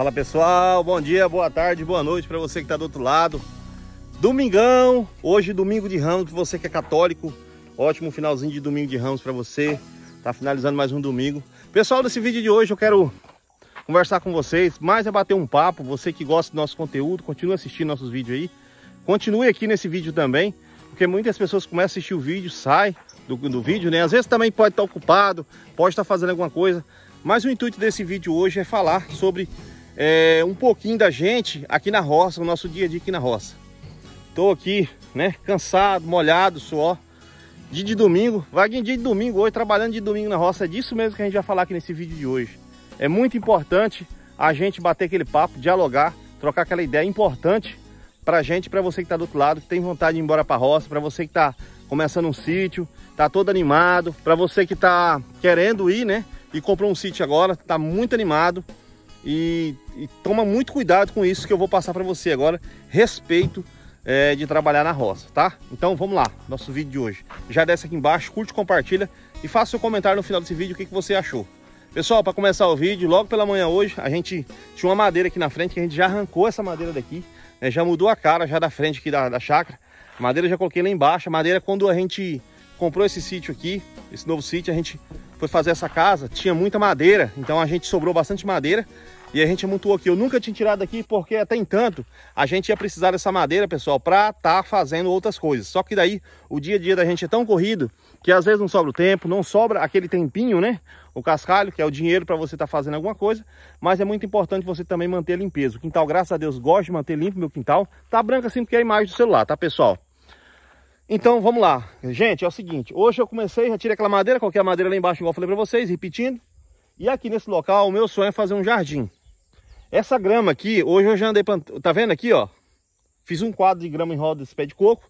Fala pessoal, bom dia, boa tarde, boa noite para você que está do outro lado. Domingão, hoje domingo de Ramos, você que é católico, ótimo finalzinho de domingo de Ramos para você. Tá finalizando mais um domingo. Pessoal, nesse vídeo de hoje eu quero conversar com vocês, mais é bater um papo. Você que gosta do nosso conteúdo, continue assistindo nossos vídeos aí. Continue aqui nesse vídeo também, porque muitas pessoas começam a assistir o vídeo, sai do, do vídeo, né? Às vezes também pode estar ocupado, pode estar fazendo alguma coisa, mas o intuito desse vídeo hoje é falar sobre é, um pouquinho da gente aqui na roça, o nosso dia a dia aqui na roça. Tô aqui, né, cansado, molhado, suor. Dia de domingo, vaguinho dia de domingo hoje, trabalhando de domingo na roça. É disso mesmo que a gente vai falar aqui nesse vídeo de hoje. É muito importante a gente bater aquele papo, dialogar, trocar aquela ideia importante pra gente, pra você que tá do outro lado, que tem vontade de ir embora pra roça, pra você que tá começando um sítio, tá todo animado, pra você que tá querendo ir, né, e comprou um sítio agora, tá muito animado e e toma muito cuidado com isso que eu vou passar para você agora. Respeito é, de trabalhar na roça, tá? Então vamos lá, nosso vídeo de hoje. Já desce aqui embaixo, curte, compartilha e faça seu comentário no final desse vídeo o que, que você achou. Pessoal, para começar o vídeo, logo pela manhã hoje, a gente tinha uma madeira aqui na frente, que a gente já arrancou essa madeira daqui, né? já mudou a cara já da frente aqui da, da chácara. A madeira já coloquei lá embaixo, a madeira quando a gente comprou esse sítio aqui, esse novo sítio, a gente foi fazer essa casa, tinha muita madeira, então a gente sobrou bastante madeira e a gente amontoou é aqui. Eu nunca tinha tirado aqui porque até entanto a gente ia precisar dessa madeira, pessoal, para estar tá fazendo outras coisas. Só que daí o dia a dia da gente é tão corrido que às vezes não sobra o tempo, não sobra aquele tempinho, né? O cascalho, que é o dinheiro para você estar tá fazendo alguma coisa, mas é muito importante você também manter a limpeza. O quintal, graças a Deus, gosto de manter limpo meu quintal. Tá branco assim porque é a imagem do celular, tá, pessoal? Então, vamos lá. Gente, é o seguinte, hoje eu comecei, já tirei aquela madeira, qualquer madeira lá embaixo, igual eu falei para vocês, repetindo. E aqui nesse local, o meu sonho é fazer um jardim. Essa grama aqui, hoje eu já andei plantando. Tá vendo aqui, ó? Fiz um quadro de grama em roda desse pé de coco.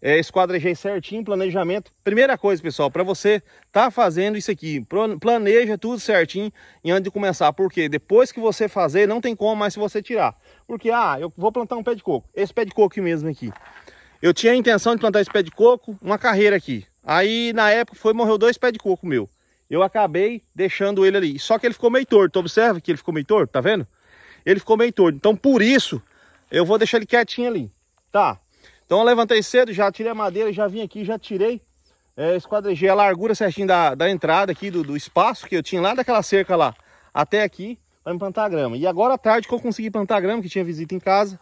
É, esquadrejei é certinho, planejamento. Primeira coisa, pessoal, para você tá fazendo isso aqui, planeja tudo certinho e antes de começar, porque depois que você fazer, não tem como mais se você tirar. Porque, ah, eu vou plantar um pé de coco, esse pé de coco mesmo aqui. Eu tinha a intenção de plantar esse pé de coco, uma carreira aqui. Aí, na época, foi morreu dois pés de coco meu. Eu acabei deixando ele ali. Só que ele ficou meio torto, observa que ele ficou meio torto, tá vendo? ele ficou bem todo. Então por isso eu vou deixar ele quietinho ali. Tá. Então eu levantei cedo, já tirei a madeira, já vim aqui, já tirei. É, esquadrejei a largura certinho da, da entrada aqui do, do espaço que eu tinha lá daquela cerca lá até aqui para me plantar grama. E agora à tarde que eu consegui plantar grama, que tinha visita em casa.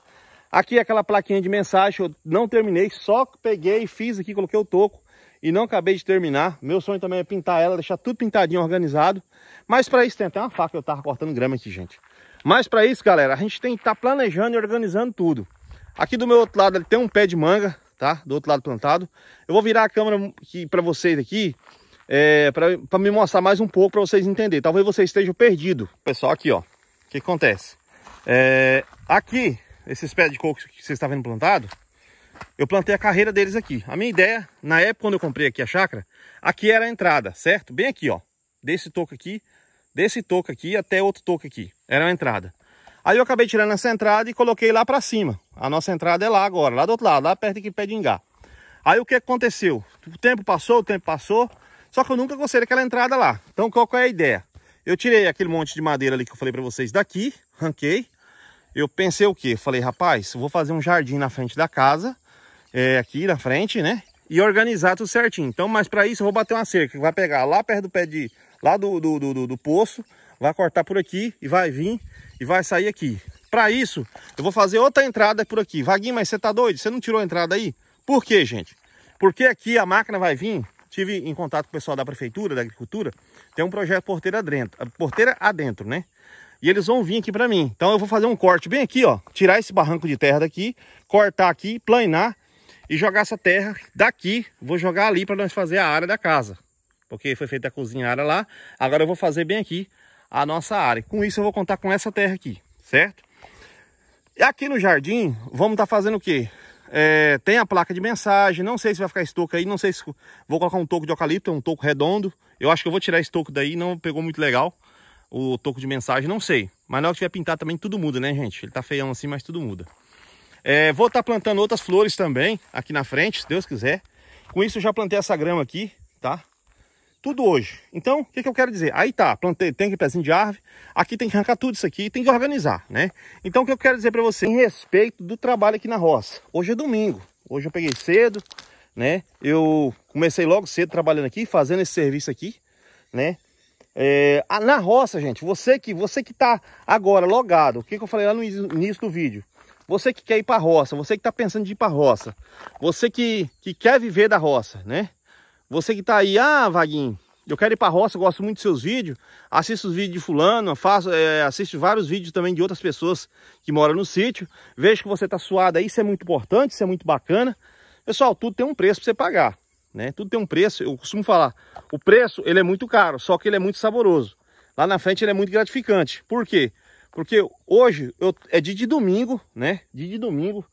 Aqui é aquela plaquinha de mensagem, eu não terminei, só peguei, fiz aqui, coloquei o toco e não acabei de terminar. Meu sonho também é pintar ela, deixar tudo pintadinho, organizado. Mas para isso tem até uma faca, eu tava cortando grama aqui, gente. Mas para isso, galera, a gente tem que estar tá planejando e organizando tudo. Aqui do meu outro lado ele tem um pé de manga, tá? Do outro lado plantado. Eu vou virar a câmera para vocês aqui, é, para me mostrar mais um pouco para vocês entenderem. Talvez vocês estejam perdidos, Pessoal, aqui ó, o que acontece? É, aqui, esses pés de coco que você está vendo plantado, eu plantei a carreira deles aqui. A minha ideia, na época quando eu comprei aqui a chácara, aqui era a entrada, certo? Bem aqui ó, desse toco aqui desse toco aqui até outro toco aqui. Era a entrada. Aí eu acabei tirando essa entrada e coloquei lá para cima. A nossa entrada é lá agora, lá do outro lado, lá perto aqui pé de engar Aí o que aconteceu? O tempo passou, o tempo passou, só que eu nunca gostei daquela entrada lá. Então qual é a ideia? Eu tirei aquele monte de madeira ali que eu falei para vocês daqui, ranquei. Eu pensei o quê? Falei, rapaz, vou fazer um jardim na frente da casa, é, aqui na frente, né? E organizar tudo certinho. Então, mas para isso eu vou bater uma cerca que vai pegar lá perto do pé de lá do, do, do, do poço, vai cortar por aqui e vai vir e vai sair aqui. Para isso, eu vou fazer outra entrada por aqui. Vaguinho, mas você tá doido? Você não tirou a entrada aí? Por quê, gente? Porque aqui a máquina vai vir, tive em contato com o pessoal da prefeitura, da agricultura, tem um projeto porteira adentro, porteira adentro, né? E eles vão vir aqui para mim. Então eu vou fazer um corte bem aqui, ó, tirar esse barranco de terra daqui, cortar aqui, planejar e jogar essa terra daqui, vou jogar ali para nós fazer a área da casa porque foi feita a área lá. Agora eu vou fazer bem aqui a nossa área. Com isso eu vou contar com essa terra aqui, certo? E aqui no jardim, vamos estar tá fazendo o quê? É, tem a placa de mensagem, não sei se vai ficar estoco aí, não sei se vou colocar um toco de eucalipto, um toco redondo. Eu acho que eu vou tirar esse toco daí, não pegou muito legal o toco de mensagem, não sei. Mas na hora que tiver pintar também tudo muda, né, gente? Ele tá feião assim, mas tudo muda. É, vou estar tá plantando outras flores também aqui na frente, se Deus quiser. Com isso eu já plantei essa grama aqui, tá? tudo hoje. Então, o que, que, eu quero dizer? Aí tá, plantei, tem que pezinho de árvore, aqui tem que arrancar tudo isso aqui, tem que organizar, né? Então, o que eu quero dizer para você? Em respeito do trabalho aqui na roça. Hoje é domingo, hoje eu peguei cedo, né? Eu comecei logo cedo trabalhando aqui, fazendo esse serviço aqui, né? É, na roça, gente, você que você que tá agora logado, o que, que eu falei lá no início do vídeo? Você que quer ir para roça, você que tá pensando em ir para roça, você que, que quer viver da roça, né? Você que tá aí, ah, Vaguinho, eu quero ir pra roça, gosto muito dos seus vídeos, assisto os vídeos de fulano, faço, é, assisto vários vídeos também de outras pessoas que moram no sítio, vejo que você tá suado aí, isso é muito importante, isso é muito bacana. Pessoal, tudo tem um preço pra você pagar, né? Tudo tem um preço, eu costumo falar, o preço, ele é muito caro, só que ele é muito saboroso. Lá na frente ele é muito gratificante. Por quê? Porque hoje eu, é dia de domingo, né? Dia de domingo,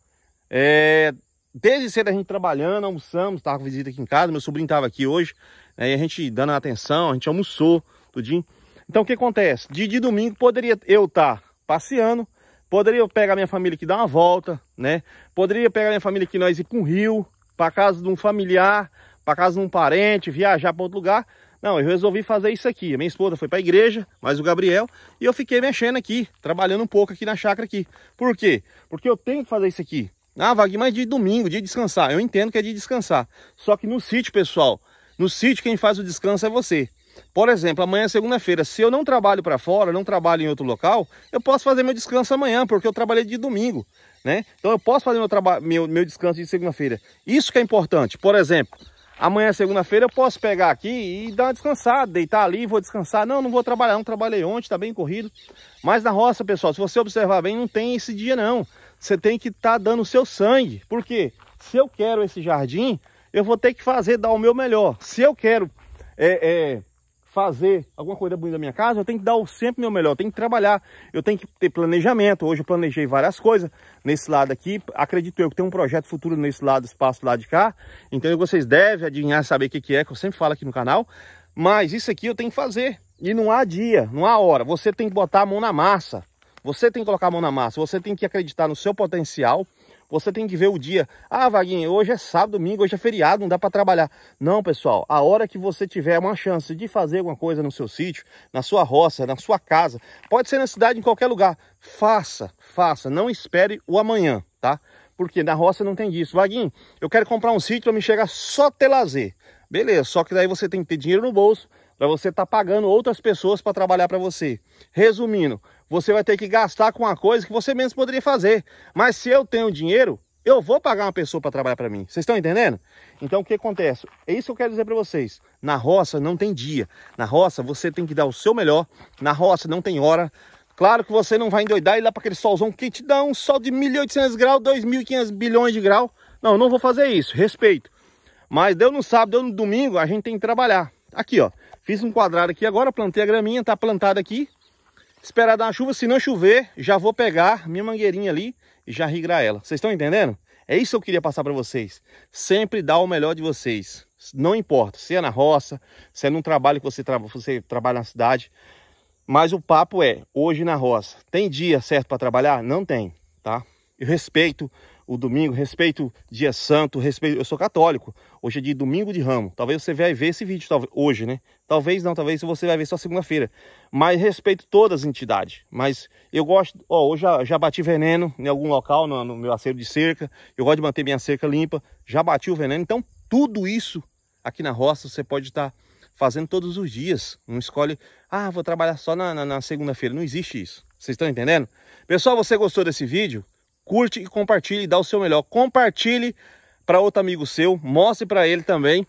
é, desde cedo a gente trabalhando, almoçamos, tava com visita aqui em casa, meu sobrinho tava aqui hoje, né, a gente dando atenção, a gente almoçou, tudinho. Então o que acontece? De, de domingo poderia eu estar tá passeando, poderia eu pegar minha família aqui dar uma volta, né? Poderia pegar minha família aqui nós ir para um rio, para casa de um familiar, para casa de um parente, viajar para outro lugar. Não, eu resolvi fazer isso aqui. A minha esposa foi para a igreja, mais o Gabriel, e eu fiquei mexendo aqui, trabalhando um pouco aqui na chácara aqui. Por quê? Porque eu tenho que fazer isso aqui. Ah, Vaguinho, mas de domingo, dia de descansar. Eu entendo que é de descansar. Só que no sítio, pessoal, no sítio quem faz o descanso é você. Por exemplo, amanhã é segunda-feira. Se eu não trabalho para fora, não trabalho em outro local, eu posso fazer meu descanso amanhã, porque eu trabalhei de domingo, né? Então eu posso fazer meu, meu, meu descanso de segunda-feira. Isso que é importante. Por exemplo, amanhã é segunda-feira, eu posso pegar aqui e dar uma descansada, deitar ali, vou descansar. Não, não vou trabalhar, não trabalhei ontem, está bem corrido. Mas na roça, pessoal, se você observar bem, não tem esse dia não você tem que estar tá dando o seu sangue. Porque se eu quero esse jardim, eu vou ter que fazer, dar o meu melhor. Se eu quero é, é, fazer alguma coisa bonita na minha casa, eu tenho que dar o sempre meu melhor, eu tenho que trabalhar, eu tenho que ter planejamento. Hoje eu planejei várias coisas nesse lado aqui. Acredito eu que tem um projeto futuro nesse lado, espaço lá de cá. Então vocês devem adivinhar, saber o que, que é, que eu sempre falo aqui no canal. Mas isso aqui eu tenho que fazer. E não há dia, não há hora. Você tem que botar a mão na massa. Você tem que colocar a mão na massa, você tem que acreditar no seu potencial, você tem que ver o dia. Ah, Vaguinho, hoje é sábado, domingo, hoje é feriado, não dá para trabalhar. Não, pessoal, a hora que você tiver uma chance de fazer alguma coisa no seu sítio, na sua roça, na sua casa, pode ser na cidade, em qualquer lugar, faça, faça, não espere o amanhã, tá? Porque na roça não tem disso. Vaguinho, eu quero comprar um sítio para me chegar só ter lazer. Beleza, só que daí você tem que ter dinheiro no bolso, para você estar tá pagando outras pessoas para trabalhar para você. Resumindo, você vai ter que gastar com uma coisa que você mesmo poderia fazer. Mas se eu tenho dinheiro, eu vou pagar uma pessoa para trabalhar para mim. Vocês estão entendendo? Então o que acontece? É isso que eu quero dizer para vocês. Na roça não tem dia. Na roça você tem que dar o seu melhor. Na roça não tem hora. Claro que você não vai endoidar e ir lá para aquele solzão que te dá um sol de 1.800 graus, 2.500 bilhões de graus. Não, não vou fazer isso. Respeito. Mas deu no sábado, deu no domingo, a gente tem que trabalhar. Aqui, ó. Fiz um quadrado aqui agora, plantei a graminha, está plantada aqui. Esperar dar uma chuva, se não chover, já vou pegar minha mangueirinha ali e já rigrar ela. Vocês estão entendendo? É isso que eu queria passar para vocês. Sempre dá o melhor de vocês. Não importa, se é na roça, se é num trabalho que você, tra você trabalha na cidade. Mas o papo é, hoje na roça, tem dia certo para trabalhar? Não tem, tá? Eu respeito o domingo, respeito dia santo, respeito. Eu sou católico. Hoje é de domingo de ramo. Talvez você vai ver esse vídeo talvez, hoje, né? Talvez não, talvez você vai ver só segunda-feira. Mas respeito todas as entidades. Mas eu gosto. Ó, hoje já, já bati veneno em algum local, no, no meu acervo de cerca. Eu gosto de manter minha cerca limpa. Já bati o veneno. Então, tudo isso aqui na roça você pode estar. Tá fazendo todos os dias. Não escolhe, ah, vou trabalhar só na, na, na segunda-feira. Não existe isso. Vocês estão entendendo? Pessoal, você gostou desse vídeo? curte e compartilhe, dá o seu melhor. Compartilhe para outro amigo seu, mostre para ele também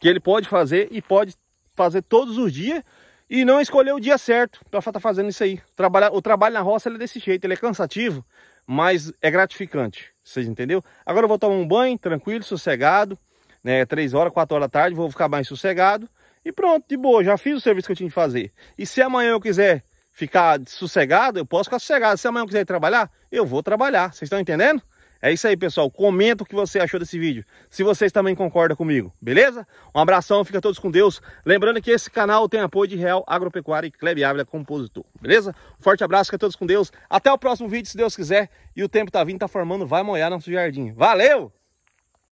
que ele pode fazer e pode fazer todos os dias e não escolher o dia certo para estar tá fazendo isso aí. Trabalhar, o trabalho na roça ele é desse jeito, ele é cansativo, mas é gratificante, vocês entenderam? Agora eu vou tomar um banho, tranquilo, sossegado, né, 3 horas, 4 horas da tarde, vou ficar mais sossegado e pronto, de boa, já fiz o serviço que eu tinha que fazer. E se amanhã eu quiser ficar sossegado, eu posso ficar sossegado. Se amanhã eu quiser trabalhar, eu vou trabalhar. Vocês estão entendendo? É isso aí, pessoal. Comenta o que você achou desse vídeo. Se vocês também concordam comigo, beleza? Um abração, fica todos com Deus. Lembrando que esse canal tem apoio de Real Agropecuária e Kleber Ávila Compositor, beleza? Um forte abraço, fica todos com Deus. Até o próximo vídeo, se Deus quiser. E o tempo tá vindo, tá formando, vai molhar nosso jardim. Valeu!